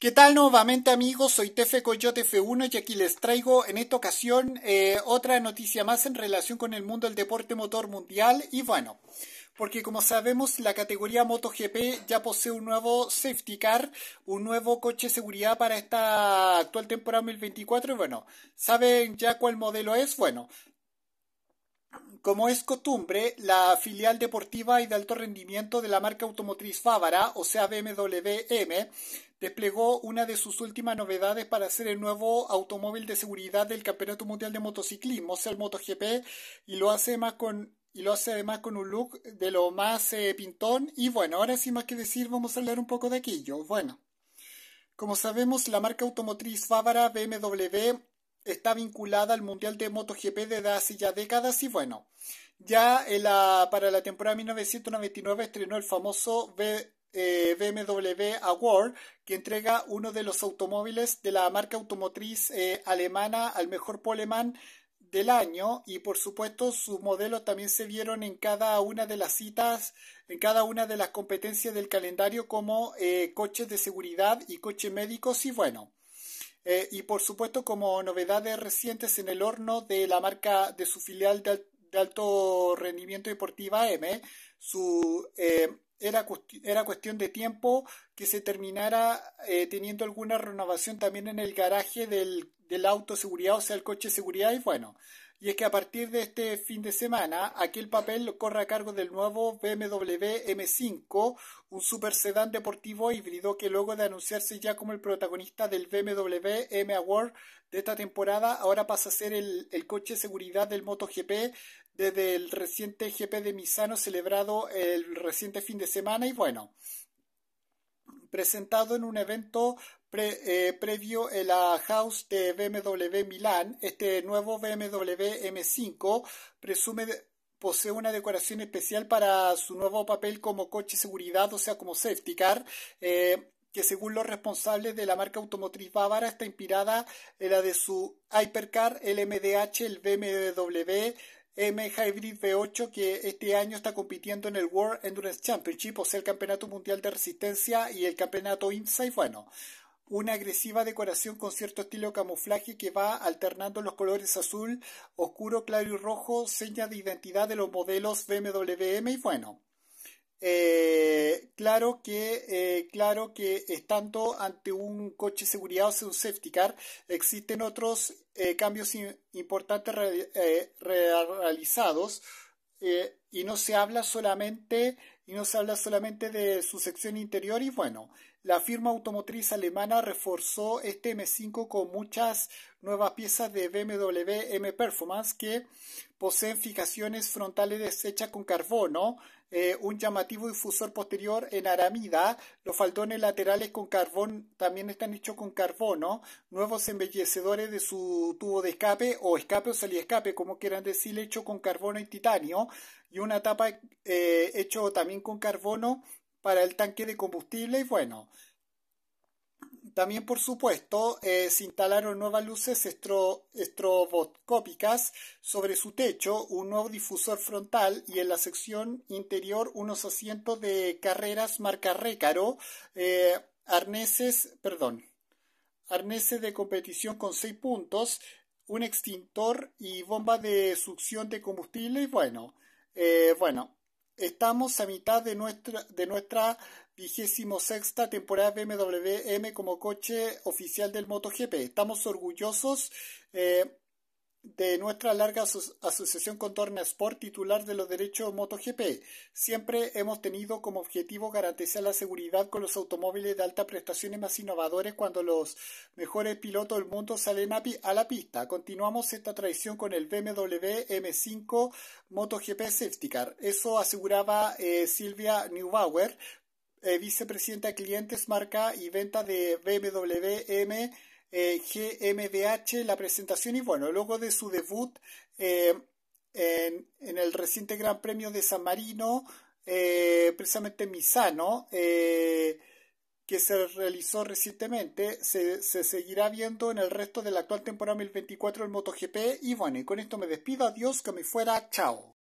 ¿Qué tal nuevamente amigos? Soy Tefe Coyote F1 y aquí les traigo en esta ocasión eh, otra noticia más en relación con el mundo del deporte motor mundial y bueno, porque como sabemos la categoría MotoGP ya posee un nuevo safety car, un nuevo coche de seguridad para esta actual temporada 2024 y bueno, ¿saben ya cuál modelo es? Bueno, como es costumbre, la filial deportiva y de alto rendimiento de la marca automotriz Fávara, o sea BMW M, desplegó una de sus últimas novedades para ser el nuevo automóvil de seguridad del Campeonato Mundial de Motociclismo, o sea el MotoGP, y lo hace más con y lo hace además con un look de lo más eh, pintón. Y bueno, ahora sin más que decir, vamos a hablar un poco de aquello. Bueno, como sabemos, la marca automotriz Fávara BMW está vinculada al Mundial de MotoGP desde hace ya décadas y bueno, ya para la temporada 1999 estrenó el famoso BMW eh, Award que entrega uno de los automóviles de la marca automotriz eh, alemana al mejor poleman del año y por supuesto sus modelos también se vieron en cada una de las citas, en cada una de las competencias del calendario como eh, coches de seguridad y coches médicos y bueno, eh, y por supuesto, como novedades recientes en el horno de la marca de su filial de, alto rendimiento deportiva M, su, eh, era, era cuestión de tiempo que se terminara eh, teniendo alguna renovación también en el garaje del, del auto seguridad, o sea, el coche seguridad, y bueno, y es que a partir de este fin de semana, aquel papel corre a cargo del nuevo BMW M5, un super sedán deportivo híbrido que luego de anunciarse ya como el protagonista del BMW M Award de esta temporada, ahora pasa a ser el, el coche de seguridad del MotoGP desde el reciente GP de Misano celebrado el reciente fin de semana y bueno presentado en un evento eh, previo en la House de BMW Milán. Este nuevo BMW M5 presume posee una decoración especial para su nuevo papel como coche seguridad, o sea, como safety car. Eh, que según los responsables de la marca automotriz bávara está inspirada en la de su Hypercar, el el BMW M Hybrid V8 que este año está compitiendo en el World Endurance Championship, o sea, el Campeonato Mundial de Resistencia y el Campeonato IMSA. Y bueno, una agresiva decoración con cierto estilo camuflaje que va alternando los colores azul, oscuro, claro y rojo, seña de identidad de los modelos BMW M. Y bueno, eh, claro que eh, claro que estando ante un coche seguridad o un safety car existen otros eh, cambios importantes realizados y no se habla solamente y no se habla solamente de su sección interior y bueno, la firma automotriz alemana reforzó este M5 con muchas nuevas piezas de BMW M Performance que poseen fijaciones frontales hechas con carbono, eh, un llamativo difusor posterior en aramida, los faldones laterales con carbón también están hechos con carbono, nuevos embellecedores de su tubo de escape o escape o salida escape, como quieran decir, hecho con carbono y titanio y una tapa eh, hecho también con carbono para el tanque de combustible y bueno. También, por supuesto, eh, se instalaron nuevas luces estroboscópicas sobre su techo, un nuevo difusor frontal y en la sección interior unos asientos de carreras marca Récaro, eh, arneses, perdón, arneses de competición con seis puntos, un extintor y bomba de succión de combustible y bueno, eh, bueno, estamos a mitad de nuestra, de nuestra vigésima sexta temporada BMW M como coche oficial del MotoGP. Estamos orgullosos. Eh, de nuestra larga asociación con Sport, titular de los derechos MotoGP. Siempre hemos tenido como objetivo garantizar la seguridad con los automóviles de alta prestaciones más innovadores cuando los mejores pilotos del mundo salen a, la pista. Continuamos esta tradición con el BMW M5 MotoGP Safety Car. Eso aseguraba eh, Silvia Neubauer, eh, vicepresidenta de clientes, marca y venta de BMW m GMDH eh, la presentación y bueno, luego de su debut eh, en, el reciente Gran Premio de San Marino, eh, precisamente Misano, que se realizó recientemente, se, seguirá viendo en el resto de la actual temporada 2024 del MotoGP y bueno, y con esto me despido, adiós, que me fuera, chao.